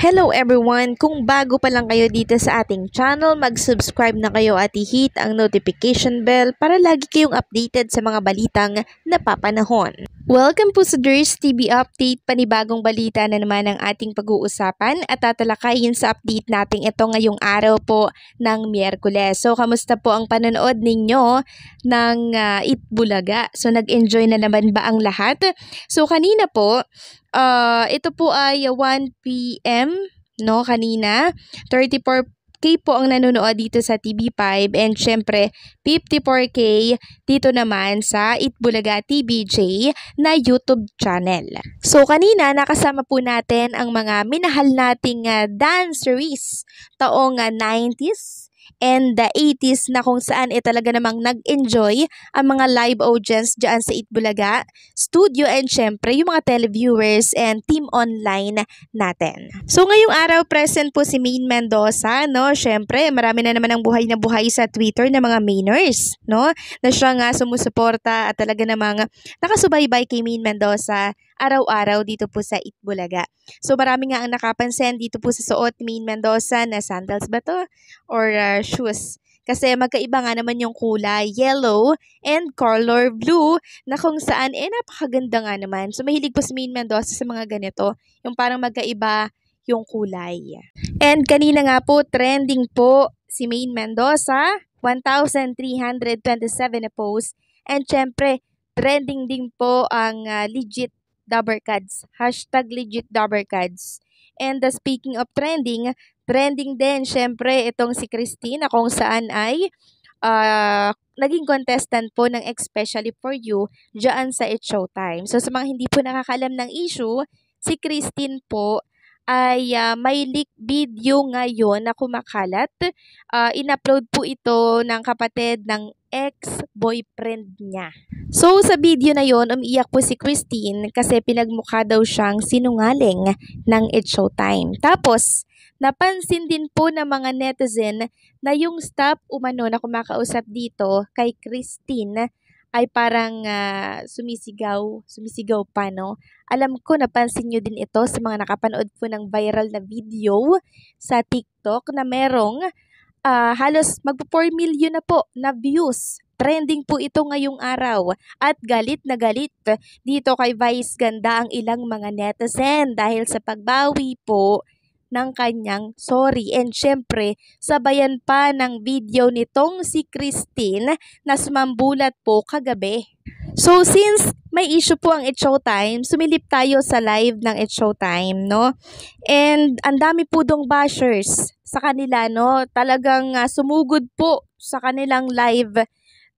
Hello everyone! Kung bago pa lang kayo dito sa ating channel, mag-subscribe na kayo at i-hit ang notification bell para lagi kayong updated sa mga balitang napapanahon. Welcome po sa Durs TV Update, panibagong balita na naman ang ating pag-uusapan at tatalakayin sa update nating ito ngayong araw po ng Miyerkules. So, kamusta po ang panonood ninyo ng uh, Itbulaga? So, nag-enjoy na naman ba ang lahat? So, kanina po, Uh, ito po ay 1 p.m. no kanina. 34k po ang nanonood dito sa TV5 and syempre 54k dito naman sa Itbulaga TVJ na YouTube channel. So kanina nakasama po natin ang mga minahal nating uh, ah, danceries taong uh, ah, 90s and the 80s na kung saan eh talaga namang nag-enjoy ang mga live audience dyan sa Itbulaga studio and syempre yung mga televiewers and team online natin. So ngayong araw present po si Maine Mendoza, no? Syempre, marami na naman ang buhay na buhay sa Twitter ng mga Mainers, no? Na siya nga sumusuporta at talaga namang nakasubaybay kay Maine Mendoza araw-araw dito po sa Itbulaga. So marami nga ang nakapansin dito po sa suot Maine Mendoza na sandals ba to? Or uh, shoes. Kasi magkaiba nga naman yung kulay, yellow and color blue, na kung saan, eh, napakaganda nga naman. So, mahilig po si Main Mendoza sa mga ganito. Yung parang magkaiba yung kulay. And kanina nga po, trending po si Main Mendoza, 1,327 na posts. And syempre, trending din po ang uh, legit double cuts, hashtag legit double cuts. And uh, speaking of trending, Trending din, syempre, itong si Christina kung saan ay uh, naging contestant po ng Especially For You dyan sa It Showtime. So sa mga hindi po nakakalam ng issue, si Christine po ay uh, may leak video ngayon na kumakalat. Uh, in-upload po ito ng kapatid ng ex-boyfriend niya. So, sa video na yon umiyak po si Christine kasi pinagmukha daw siyang sinungaling ng It Showtime. Tapos, napansin din po ng mga netizen na yung staff umano na kumakausap dito kay Christine ay parang uh, sumisigaw, sumisigaw pa, no? Alam ko, napansin nyo din ito sa mga nakapanood po ng viral na video sa TikTok na merong uh, halos magpo-4 million na po na views. Trending po ito ngayong araw at galit na galit dito kay Vice Ganda ang ilang mga netizen dahil sa pagbawi po ng kanyang sorry. And syempre, sabayan pa ng video nitong si Christine na sumambulat po kagabi. So since may issue po ang It Showtime, sumilip tayo sa live ng It Showtime, no? And ang dami po dong bashers sa kanila, no? Talagang uh, sumugod po sa kanilang live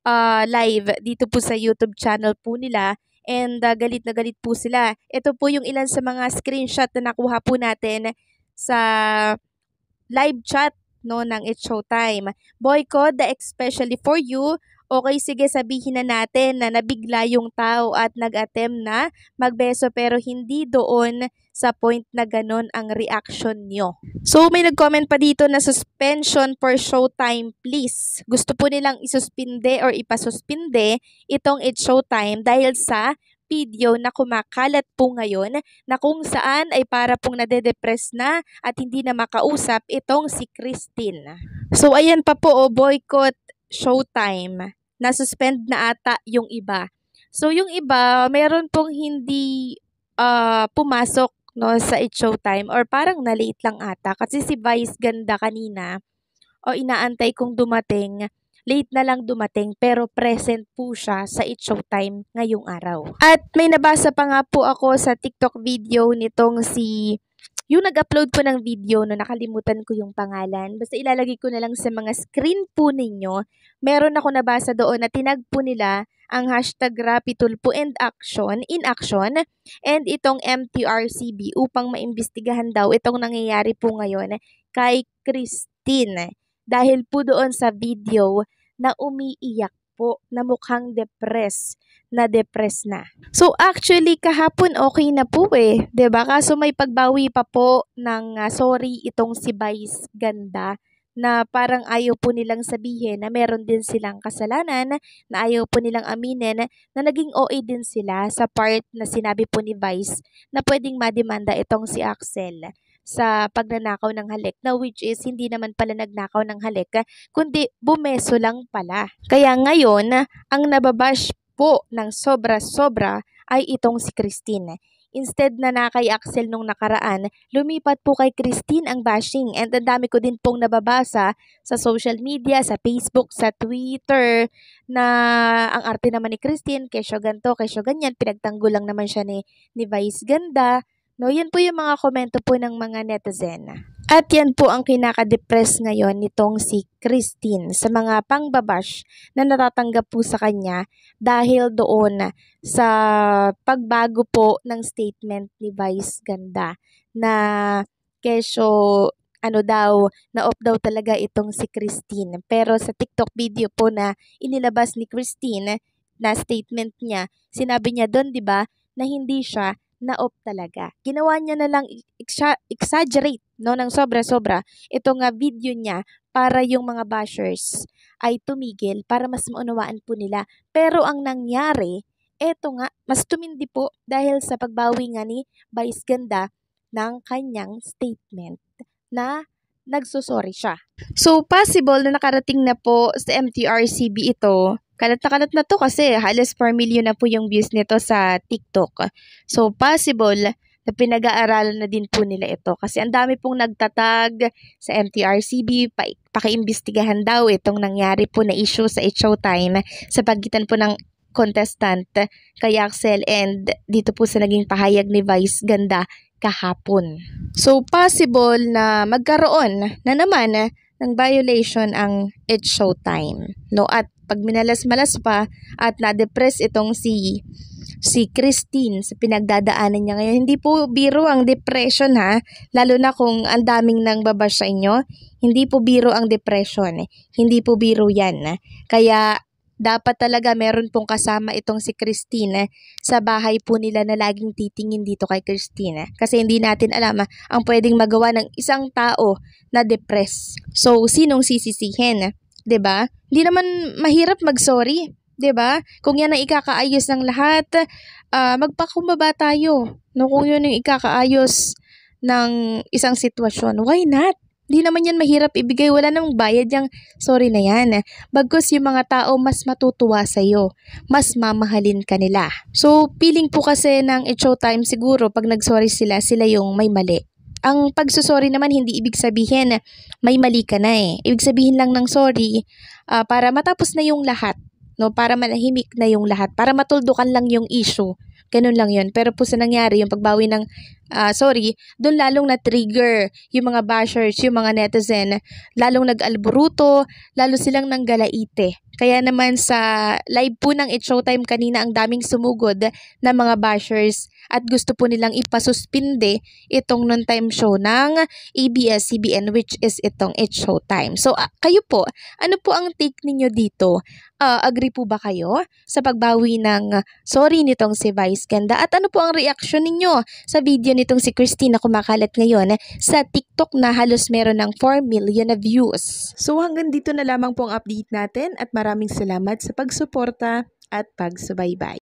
uh, live dito po sa YouTube channel po nila and uh, galit na galit po sila. Ito po yung ilan sa mga screenshot na nakuha po natin sa live chat no ng It Showtime. Boy Code, especially for you, okay sige sabihin na natin na nabigla yung tao at nag-attempt na magbeso pero hindi doon sa point na ganon ang reaction nyo. So may nag-comment pa dito na suspension for showtime please. Gusto po nilang isuspinde or ipasuspinde itong it showtime dahil sa video na kumakalat po ngayon na kung saan ay para pong nade-depress na at hindi na makausap itong si Christine. So ayan pa po o, oh, boycott showtime. Nasuspend na ata yung iba. So yung iba, meron pong hindi uh, pumasok no sa It Showtime or parang na-late lang ata kasi si Vice ganda kanina o inaantay kong dumating late na lang dumating pero present po siya sa It Showtime ngayong araw. At may nabasa pa nga po ako sa TikTok video nitong si yung nag-upload po ng video no nakalimutan ko yung pangalan. Basta ilalagay ko na lang sa mga screen po ninyo. Meron ako nabasa doon na tinag po nila ang hashtag Rapitol po and action, in action, and itong MTRCB upang maimbestigahan daw itong nangyayari po ngayon kay Christine dahil po doon sa video na umiiyak po na mukhang depressed na depressed na. So actually kahapon okay na po eh, 'di ba? Kaso may pagbawi pa po ng uh, sorry itong si Vice Ganda na parang ayaw po nilang sabihin na meron din silang kasalanan, na ayaw po nilang aminin na naging OA din sila sa part na sinabi po ni Vice na pwedeng mademanda itong si Axel sa pagnanakaw ng halik na which is hindi naman pala nagnakaw ng halik eh, kundi bumeso lang pala. Kaya ngayon, ang nababash po ng sobra-sobra ay itong si Christine. Instead na na kay Axel nung nakaraan, lumipat po kay Christine ang bashing and ang dami ko din pong nababasa sa social media, sa Facebook, sa Twitter na ang arte naman ni Christine, kesyo ganto, kesyo ganyan, pinagtanggol lang naman siya ni, ni Vice Ganda No, yan po yung mga komento po ng mga netizen. At yan po ang kinakadepress ngayon nitong si Christine sa mga pangbabash na natatanggap po sa kanya dahil doon sa pagbago po ng statement ni Vice Ganda na keso ano daw, na-off daw talaga itong si Christine. Pero sa TikTok video po na inilabas ni Christine na statement niya, sinabi niya doon, di ba, na hindi siya na off talaga. Ginawa niya na lang exaggerate no ng sobra-sobra itong nga ah, video niya para yung mga bashers ay tumigil para mas maunawaan po nila. Pero ang nangyari, eto nga, mas tumindi po dahil sa pagbawi nga ni Vice Ganda ng kanyang statement na nagsusorry siya. So, possible na nakarating na po sa MTRCB ito Kalat na kalat na to kasi halos 4 million na po yung views nito sa TikTok. So possible na pinag-aaralan na din po nila ito kasi ang dami pong nagtatag sa MTRCB, pa, pakaimbestigahan daw itong nangyari po na issue sa It's Showtime sa pagitan po ng contestant kay Axel and dito po sa naging pahayag ni Vice Ganda kahapon. So possible na magkaroon na naman ng violation ang It's Showtime. No? At pag minalas-malas pa at na-depress itong si si Christine sa pinagdadaanan niya ngayon. Hindi po biro ang depression ha, lalo na kung ang daming nang baba sa inyo. Hindi po biro ang depression. Eh. Hindi po biro yan. Kaya dapat talaga meron pong kasama itong si Christine sa bahay po nila na laging titingin dito kay Christine. Kasi hindi natin alam ang pwedeng magawa ng isang tao na depressed. So, sinong sisisihin? 'di ba? Hindi naman mahirap mag-sorry. 'di ba? Kung 'yan ang ikakaayos ng lahat, uh, magpakumbaba tayo. No, kung 'yun ang ikakaayos ng isang sitwasyon, why not? Hindi naman yan mahirap ibigay, wala namang bayad yang sorry na yan. Bagkus yung mga tao mas matutuwa sa iyo, mas mamahalin ka nila. So, feeling po kasi ng It's Time siguro pag nag-sorry sila, sila yung may mali ang pagsusorry naman hindi ibig sabihin may mali ka na eh. Ibig sabihin lang ng sorry uh, para matapos na yung lahat, no? Para malahimik na yung lahat, para matuldukan lang yung issue. Ganun lang 'yon. Pero po sa nangyari, yung pagbawi ng uh, sorry, doon lalong na-trigger yung mga bashers, yung mga netizen, lalong nag-alburuto, lalo silang nanggalaite. Kaya naman sa live po ng It Showtime kanina ang daming sumugod na mga bashers at gusto po nilang ipasuspinde itong non-time show ng ABS-CBN which is itong It Showtime. So uh, kayo po, ano po ang take ninyo dito? Uh, agree po ba kayo sa pagbawi ng sorry nitong si Vice Ganda? At ano po ang reaction ninyo sa video ni nitong si Christina kumakalat ngayon eh, sa TikTok na halos meron ng 4 million na views. So hanggang dito na lamang po ang update natin at maraming salamat sa pagsuporta at pagsubaybay.